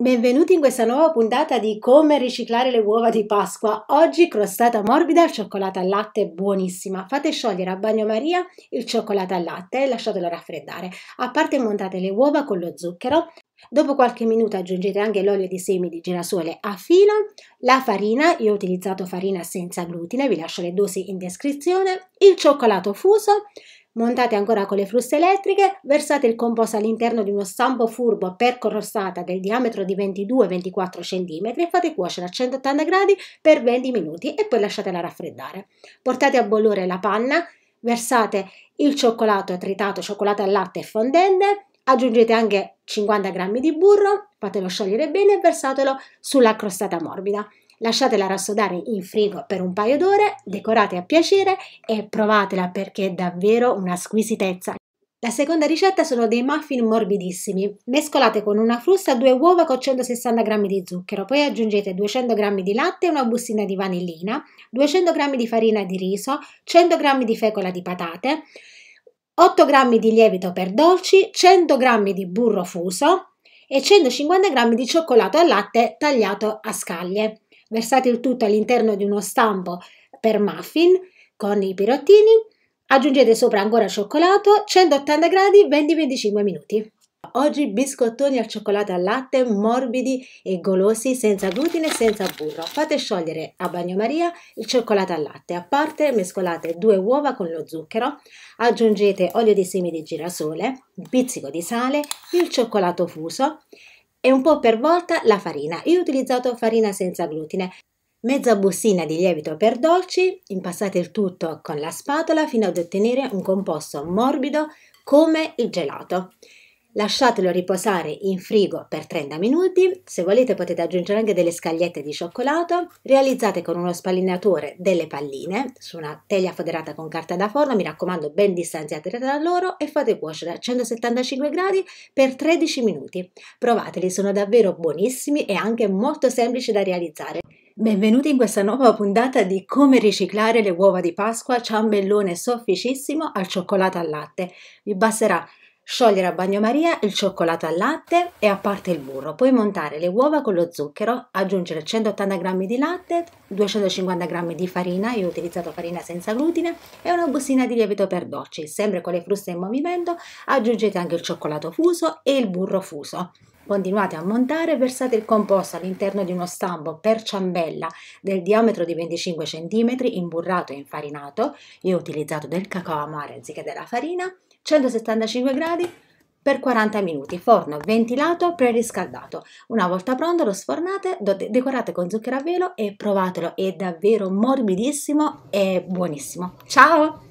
Benvenuti in questa nuova puntata di come riciclare le uova di Pasqua. Oggi crostata morbida al cioccolato al latte buonissima. Fate sciogliere a bagnomaria il cioccolato al latte e lasciatelo raffreddare. A parte montate le uova con lo zucchero. Dopo qualche minuto aggiungete anche l'olio di semi di girasole a filo, la farina, io ho utilizzato farina senza glutine, vi lascio le dosi in descrizione, il cioccolato fuso, Montate ancora con le fruste elettriche, versate il composto all'interno di uno stampo furbo per corrossata del diametro di 22-24 cm e fate cuocere a 180 gradi per 20 minuti e poi lasciatela raffreddare. Portate a bollore la panna, versate il cioccolato tritato, cioccolato al latte e fondente, aggiungete anche 50 g di burro, fatelo sciogliere bene e versatelo sulla crostata morbida lasciatela rassodare in frigo per un paio d'ore, decorate a piacere e provatela perché è davvero una squisitezza. La seconda ricetta sono dei muffin morbidissimi. Mescolate con una frusta due uova con 160 g di zucchero, poi aggiungete 200 g di latte, e una bustina di vanillina, 200 g di farina di riso, 100 g di fecola di patate, 8 g di lievito per dolci, 100 g di burro fuso e 150 g di cioccolato al latte tagliato a scaglie versate il tutto all'interno di uno stampo per muffin con i pirottini, aggiungete sopra ancora cioccolato, 180 gradi, 20-25 minuti. Oggi biscottoni al cioccolato al latte morbidi e golosi, senza glutine e senza burro. Fate sciogliere a bagnomaria il cioccolato al latte. A parte mescolate due uova con lo zucchero, aggiungete olio di semi di girasole, un pizzico di sale, il cioccolato fuso e un po' per volta la farina. Io ho utilizzato farina senza glutine. Mezza bustina di lievito per dolci, impastate il tutto con la spatola fino ad ottenere un composto morbido come il gelato. Lasciatelo riposare in frigo per 30 minuti, se volete potete aggiungere anche delle scagliette di cioccolato, realizzate con uno spallinatore delle palline su una teglia foderata con carta da forno, mi raccomando ben distanziate tra loro e fate cuocere a 175 gradi per 13 minuti. Provateli, sono davvero buonissimi e anche molto semplici da realizzare. Benvenuti in questa nuova puntata di come riciclare le uova di Pasqua ciambellone sofficissimo al cioccolato al latte. Vi basterà Sciogliere a bagnomaria il cioccolato al latte e a parte il burro, poi montare le uova con lo zucchero, aggiungere 180 g di latte, 250 g di farina, io ho utilizzato farina senza glutine, e una bustina di lievito per dolci. Sempre con le fruste in movimento aggiungete anche il cioccolato fuso e il burro fuso. Continuate a montare e versate il composto all'interno di uno stampo per ciambella del diametro di 25 cm, imburrato e infarinato. Io ho utilizzato del cacao amaro anziché della farina, 175 gradi per 40 minuti, forno ventilato preriscaldato. Una volta pronto lo sfornate, decorate con zucchero a velo e provatelo, è davvero morbidissimo e buonissimo. Ciao!